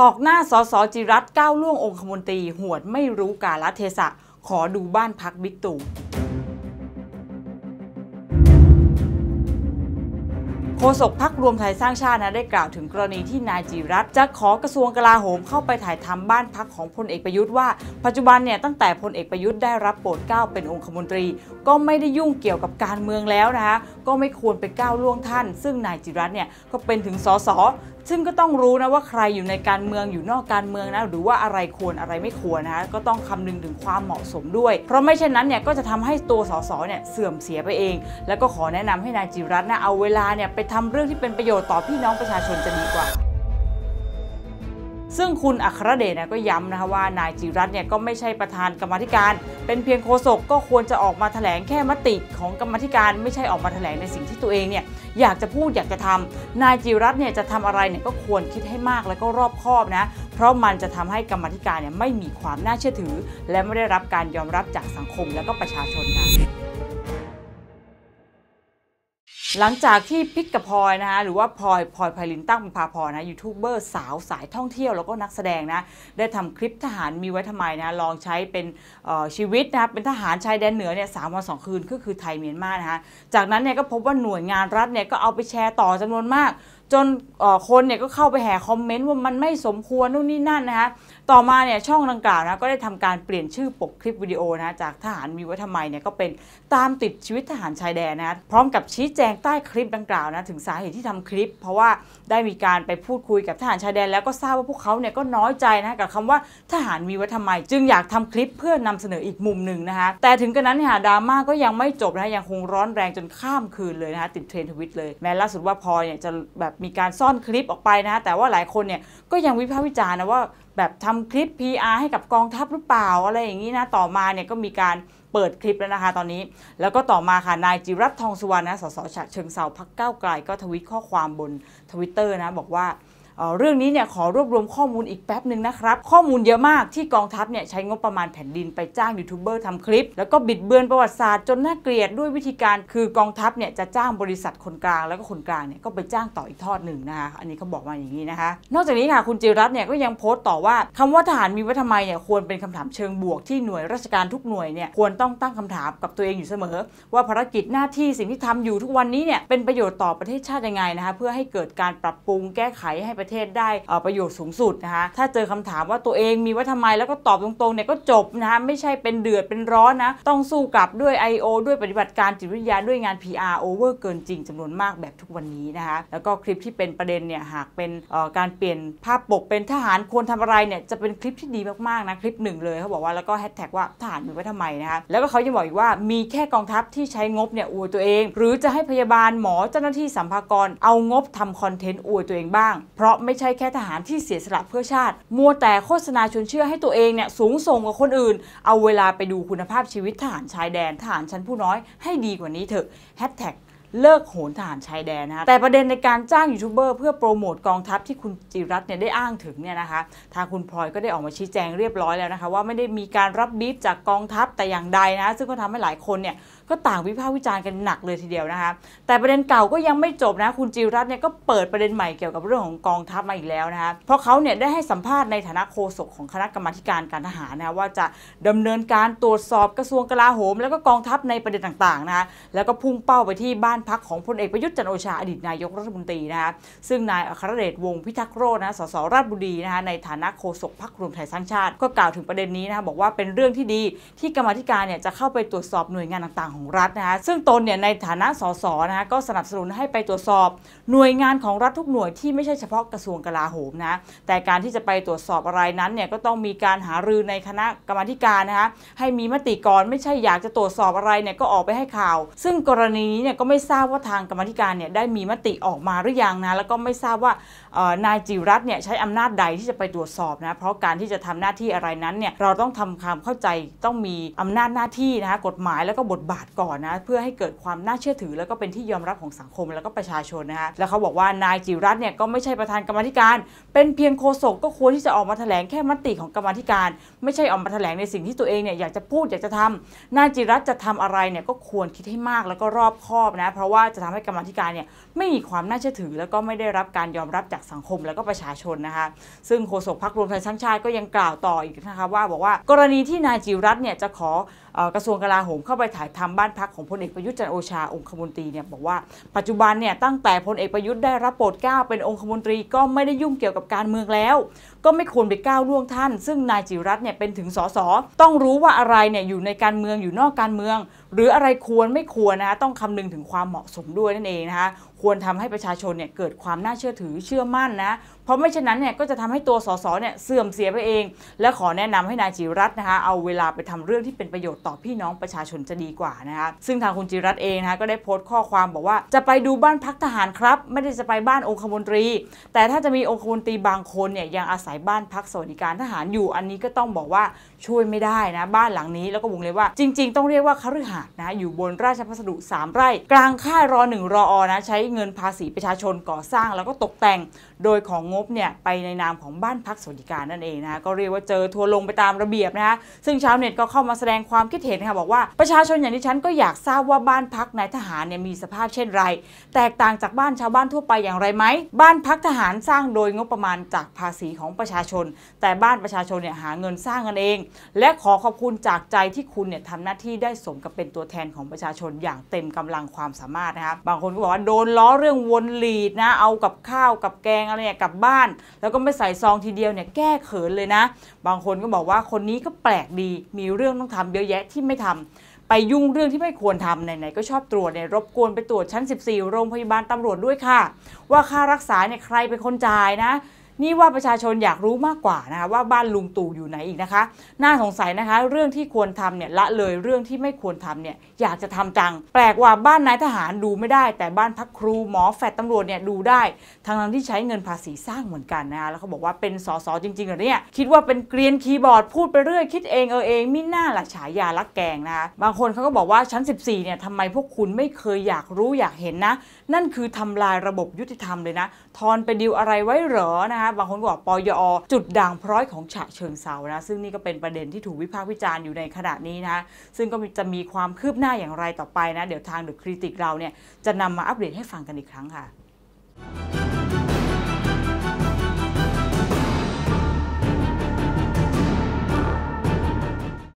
ตอกหน้าสสจิรัตก้าวล่วงองคมนตรีหวดไม่รู้กาลเทศะ ขอดูบ้านพักบิ๊กตู่โฆษกพักรวมไทยสร้างชาตินะได้กล่าวถึงกรณีที่นายจิรัตจะขอกระทรวงกลาโหมเข้าไปถ่ายทำบ้านพักของพลเอกประยุทธ์ว่าปัจจุบันเนี่ยตั้งแต่พลเอกประยุทธ์ได้รับโปรดเกล้าเป็นองคมนตรี ก็ไม่ได้ยุ่งเกี่ยวกับการเมืองแล้วนะคะ ก็ไม่ควรไปก้าวล่วงท่าน ซึ่งนายจิรัตเนี่ยก็เป็นถึงสสซึ่งก็ต้องรู้นะว่าใครอยู่ในการเมืองอยู่นอกการเมืองนะหรือว่าอะไรควรอะไรไม่ควรนะคะก็ต้องคำนึงถึงความเหมาะสมด้วย เพราะไม่เช่นนั้นเนี่ยก็จะทำให้ตัวสสเนี่ยเสื่อมเสียไปเอง แล้วก็ขอแนะนำให้นายจิรัตน์นะเอาเวลาเนี่ยไปทำเรื่องที่เป็นประโยชน์ต่อพี่น้องประชาชนจะดีกว่าซึ่งคุณอัครเดชก็ย้ำนะคะว่านายจิรัตเนี่ยก็ไม่ใช่ประธานกรรมธิการ เป็นเพียงโฆษกก็ควรจะออกมาแถลงแค่มติของกรรมธิการ ไม่ใช่ออกมาแถลงในสิ่งที่ตัวเองเนี่ยอยากจะพูดอยากจะทำ นายจิรัตเนี่ยจะทำอะไรเนี่ยก็ควรคิดให้มากแล้วก็รอบคอบนะ เพราะมันจะทำให้กรรมธิการเนี่ยไม่มีความน่าเชื่อถือ และไม่ได้รับการยอมรับจากสังคมและก็ประชาชนค่ะหลังจากที่พิกกับพลอยนะคะหรือว่าพลอยพลอยไพลินตั้งเป็นพาพอนะยูทูบเบอร์ สาวสายท่องเที่ยวแล้วก็นักแสดงนะ ได้ทำคลิปทหารมีไว้ทำไมนะ ลองใช้เป็นชีวิตนะเป็นทหารชายแดนเหนือเนี่ยสามวันสองคืนก็คือไทยเมียนมานะคะจากนั้นเนี่ยก็พบว่าหน่วยงานรัฐเนี่ยก็เอาไปแชร์ต่อจำนวนมากจนคนเนี่ยก็เข้าไปแห่คอมเมนต์ว่ามันไม่สมควรนู่นนี่นั่นนะคะ ต่อมาเนี่ยช่องดังกล่าวนะก็ได้ทำการเปลี่ยนชื่อปกคลิปวิดีโอนะจากทหารมีไว้ทำไมเนี่ยก็เป็นตามติดชีวิตทหารชายแดนนะพร้อมกับชี้แจงใต้คลิปดังกล่าวนะถึงสาเหตุที่ทำคลิป เพราะว่าได้มีการไปพูดคุยกับทหารชายแดนแล้วก็ทราบว่าพวกเขาเนี่ยก็น้อยใจนะกับคำว่าทหารมีไว้ทำไมจึงอยากทำคลิปเพื่อนำเสนออีกมุมหนึ่งนะคะแต่ถึงกระนั้นหาีดราม่าก็ยังไม่จบนะยังคงร้อนแรงจนข้ามคืนเลยนะคะติดเทรนด์ทวิตเลยแม้ล่าสุดว่าพอเนี่ยจะแบบมีการซ่อนคลิปออกไปนะะแต่ว่าหลายคนเนี่ย ก็ยังวิพากษ์วิจารณ์นะว่าแบบทำคลิป PR ให้กับกองทัพหรือเปล่า อะไรอย่างนี้นะ ต่อมาเนี่ยก็มีการเปิดคลิปแล้วนะคะตอนนี้ แล้วก็ต่อมาค่ะนายจิรัตทองสุวรรณนะสสฉะเชิงเซาพักเก้าไกลก็ทวิตข้อความบนทวิตเตอร์นะบอกว่าเรื่องนี้เนี่ยขอรวบรวมข้อมูลอีกแป๊บหนึ่งนะครับข้อมูลเยอะมากที่กองทัพเนี่ยใช้งบประมาณแผ่นดินไปจ้างยูทูบเบอร์ทำคลิป แล้วก็บิดเบือนประวัติศาสตร์จนน่าเกลียดด้วยวิธีการคือกองทัพเนี่ยจะจ้างบริษัทคนกลางแล้วก็คนกลางเนี่ยก็ไปจ้างต่ออีกทอดหนึ่งนะคะอันนี้เขาบอกมาอย่างนี้นะคะนอกจากนี้ค่ะคุณจิรัตน์เนี่ยก็ยังโพสต์ต่อว่าคำว่าทหารมีไว้ทำไมเนี่ยควรเป็นคำถามเชิงบวกที่หน่วยราชการทุกหน่วยเนี่ยควรต้องตั้งคำถามกับตัวเองอยู่เสมอว่าภารกิจหน้าที่สิ่งที่ทำอยู่ทุกวันนี้เนี่ยเป็นประโยชน์ต่อประเทศชาติยังไงนะคะเพื่อให้เกิดการปรับปรุงแก้ไขให้ประเทศได้ประโยชน์สูงสุดนะคะถ้าเจอคำถามว่าตัวเองมีว่าทำไมแล้วก็ตอบตรงๆ เนี่ยก็จบนะคะไม่ใช่เป็นเดือดเป็นร้อนนะ ต้องสู้กับด้วย I.O. ด้วยปฏิบัติการจิตวิทยาด้วยงาน PR over เกินจริงจำนวนมากแบบทุกวันนี้นะคะ แล้วก็คลิปที่เป็นประเด็นเนี่ย หากเป็นการเปลี่ยนภาพปกเป็นทหารควรทำอะไรเนี่ยจะเป็นคลิปที่ดีมากๆนะคลิปหนึ่งเลยเขาบอกว่าแล้วก็แฮชแท็กว่าทหารมีไว้ทำไมนะคะ แล้วก็เขายังบอกอีกว่ามีแค่กองทัพที่ใช้งบเนี่ยอวยตัวเอง หรือจะให้พยาบาลหมอเจ้าหน้าที่สัมภากรเอางบทำคอนเทนต์อวยตัวเองบ้างเพราะะไม่ใช่แค่ทหารที่เสียสละเพื่อชาติ มัวแต่โฆษณาชวนเชื่อให้ตัวเองเนี่ยสูงส่งกว่าคนอื่น เอาเวลาไปดูคุณภาพชีวิตทหารชายแดนทหารชั้นผู้น้อยให้ดีกว่านี้เถอะแฮแท็กเลิกโหนทหารชายแดนนะแต่ประเด็นในการจ้างยูทูบเบอร์เพื่อโปรโมทกองทัพที่คุณจิรัตเนี่ยได้อ้างถึงเนี่ยนะคะ ทางคุณพลอยก็ได้ออกมาชี้แจงเรียบร้อยแล้วนะคะ ว่าไม่ได้มีการรับบีฟจากกองทัพแต่อย่างใดนะซึ่งก็ทำให้หลายคนเนี่ยก็ต่างวิพากษ์วิจารณ์กันหนักเลยทีเดียวนะคะแต่ประเด็นเก่าก็ยังไม่จบนะคุณจิรัตน์เนี่ยก็เปิดประเด็นใหม่ เกี่ยวกับเรื่องของกองทัพมาอีกแล้วนะคะเพราะเขาเนี่ยได้ให้สัมภาษณ์ในฐานะโฆษกของคณะกรรมาการการทหารนะว่าจะดำเนินการตรวจสอบกระทรวงกลาโหม แล้วก็กองทัพในประเด็นต่างๆนะคะแล้วก็พุ่งเป้าไปที่บ้านพักของพลเอกประยุทธ์จันโอชาอดีตนายกรัฐมนตรีนะคะซึ่งนายอัครเดชวงพิทักษ์โรจนะสสราชบุรีนะคะในฐานะโฆษกพรรครวมไทยสร้างชาติ ก็กล่าวถึงประเด็นนี้นะคะบอกว่าเป็นเรื่องที่ดีที่กรรมการเนี่ยจะเข้าไปตรวจสอบหน่วยงานต่างของรัฐนะคะซึ่งตนเนี่ยในฐานะสสนะคะก็สนับสนุนให้ไปตรวจสอบ หน่วยงานของรัฐทุกหน่วยที่ไม่ใช่เฉพาะกระทรวงกลาโหมนะแต่การที่จะไปตรวจสอบอะไรนั้นเนี่ยก็ต้องมีการหารือในคณะกรรมาการนะคะให้มีมติก่อนไม่ใช่อยากจะตรวจสอบอะไรเนี่ยก็ออกไปให้ข่าว ซึ่งกรณีนี้เนี่ยก็ไม่ทราบว่าทางกรรมาการเนี่ยได้มีมติออกมาหรือยังนะแล้วก็ไม่ทราบว่านายจิรัตเนี่ยใช้อำนาจใดที่จะไปตรวจสอบนะเพราะการที่จะทำหน้าที่อะไรนั้นเนี่ยเราต้องทำความเข้าใจต้องมีอำนาจหน้าที่นะคะกฎหมายแล้วก็บทบาทดก่อนนะเพื่อให้เกิดความน่าเชื่อถือ แล้วก็เป็นที่ยอมรับของสังคมแล้วก็ประชาชนนะคะแล้วเขาบอกว่านายจิรัตเนี่ยก็ไม่ใช่ประธานกรรมธิการ เป็นเพียงโฆษกก็ควรที่จะออกมาแถลงแค่มติของกรรมธิการ ไม่ใช่ออกมาแถลงในสิ่งที่ตัวเองเนี่ยอยากจะพูดอยากจะทำนายจิรัตจะทำอะไรเนี่ยก็ควรคิดให้มากแล้วก็รอบคอบนะเพราะว่าจะทำให้กรรมธิการเนี่ยไม่มีความน่าเชื่อถือ แล้วก็ไม่ได้รับการยอมรับจากสังคมแล้วก็ประชาชนนะคะซึ่งโฆษกพรรครวมไทยสร้างชาติก็ยังกล่าวต่ออีกนะคะว่าบอกว่ากรณีที่นายจิรัตเนี่ยจะขอกระทรวงกลาโหมเข้าไปถ่ายทำบ้านพักของพลเอกประยุทธ์จันโอชาองคมนตรีเนี่ยบอกว่าปัจจุบันเนี่ยตั้งแต่พลเอกประยุทธ์ได้รับโปรดเกล้าเป็นองคมนตรี ก็ไม่ได้ยุ่งเกี่ยวกับการเมืองแล้ว ก็ไม่ควรไปก้าวล่วงท่าน ซึ่งนายจิรัตเนี่ยเป็นถึงสสต้องรู้ว่าอะไรเนี่ยอยู่ในการเมืองอยู่นอกการเมือง หรืออะไรควรไม่ควรนะต้องคำนึงถึงความเหมาะสมด้วยนั่นเองนะคะควรทำให้ประชาชนเนี่ย เกิดความน่าเชื่อถือเชื่อมั่นนะ เพราะไม่เช่นนั้นเนี่ย ก็จะทำให้ตัวสสเนี่ยเสื่อมเสียไปเอง และขอแนะนำให้นายจิรัตน์นะคะเอาเวลาไปทำเรื่องที่เป็นประโยชน์ต่อพี่น้องประชาชนจะดีกว่านะคะซึ่งทางคุณจิรัตน์เองนะคะก็ได้โพสต์ข้อความบอกว่า จะไปดูบ้านพักทหารครับ ไม่ได้จะไปบ้านองคมนตรี แต่ถ้าจะมีองคมนตรีบางคนเนี่ยยังอาศัยบ้านพักสวัสดิการทหารอยู่ อันนี้ก็ต้องบอกว่าช่วยไม่ได้นะบ้านหลังนี้แล้วก็วงเลยว่า จริง ๆต้องเรียกว่าคฤหาสน์นะอยู่บนราชพัสดุ 3 ไร่ กลางค่ายรอหนึ่งรออนะใช้เงินภาษีประชาชนก่อสร้างแล้วก็ตกแต่ง โดยของงบเนี่ยไปในนามของบ้านพักสวัสดิการนั่นเองนะคะก็เรียกว่าเจอทัวลงไปตามระเบียบนะคะซึ่งชาวเน็ตก็เข้ามาแสดงความคิดเห็นค่ะบอกว่าประชาชนอย่างที่ฉันก็อยากทราบว่าบ้านพักนายทหารเนี่ยมีสภาพเช่นไร แตกต่างจากบ้านชาวบ้านทั่วไปอย่างไรไหมบ้านพักทหารสร้างโดยงบประมาณจากภาษีของประชาชน แต่บ้านประชาชนเนี่ยหาเงินสร้างกันเอง และขอขอบคุณจากใจที่คุณเนี่ยทำหน้าที่ได้สมกับเป็นตัวแทนของประชาชนอย่างเต็มกำลังความสามารถนะคะบางคนก็บอกว่าโดนล้อเรื่องวนหลีดนะเอากับข้าวกับแกงอะไรเนี่ยกลับบ้าน แล้วก็ไม่ใส่ซองทีเดียวเนี่ยแก้เขินเลยนะ บางคนก็บอกว่าคนนี้ก็แปลกดีมีเรื่องต้องทำเยอะแยะที่ไม่ทำ ไปยุ่งเรื่องที่ไม่ควรทำไหนๆก็ชอบตรวจเนี่ยรบกวนไปตรวจชั้น 14 โรงพยาบาลตำรวจด้วยค่ะ ว่าค่ารักษาเนี่ยใครเป็นคนจ่ายนะนี่ว่าประชาชนอยากรู้มากกว่านะคะว่าบ้านลุงตู่อยู่ไหนอีกนะคะ น่าสงสัยนะคะเรื่องที่ควรทำเนี่ยละเลยเรื่องที่ไม่ควรทำเนี่ยอยากจะทำจัง แปลกว่าบ้านนายทหารดูไม่ได้แต่บ้านพักครูหมอแฟดตำรวจเนี่ยดูได้ท้งทั้งที่ใช้เงินภาษีสร้างเหมือนกันนะคะแล้วเขาบอกว่าเป็นสสจริงๆเหรอเนี่ยคิดว่าเป็นเกรียนคีย์บอร์ดพูดไปเรื่อยคิดเองเออเองมิหน้าละฉายาลักแกงนะคะบางคนเขาก็บอกว่าชั้น 14เนี่ยทำไมพวกคุณไม่เคยอยากรู้อยากเห็นนะ นั่นคือทำลายระบบยุติธรรมเลยนะ ทอนไปดิวอะไรไว้เหรอนะคะะบางคนบอกปยอ จุดด่างพร้อยของฉะเชิงเซานะ ซึ่งนี่ก็เป็นประเด็นที่ถูกวิพากษ์วิจารณ์อยู่ในขณะนี้นะ ซึ่งก็จะมีความคืบหน้าอย่างไรต่อไปนะ เดี๋ยวทางเดอะคริติกเราเนี่ย จะนำมาอัปเดตให้ฟังกันอีกครั้งค่ะ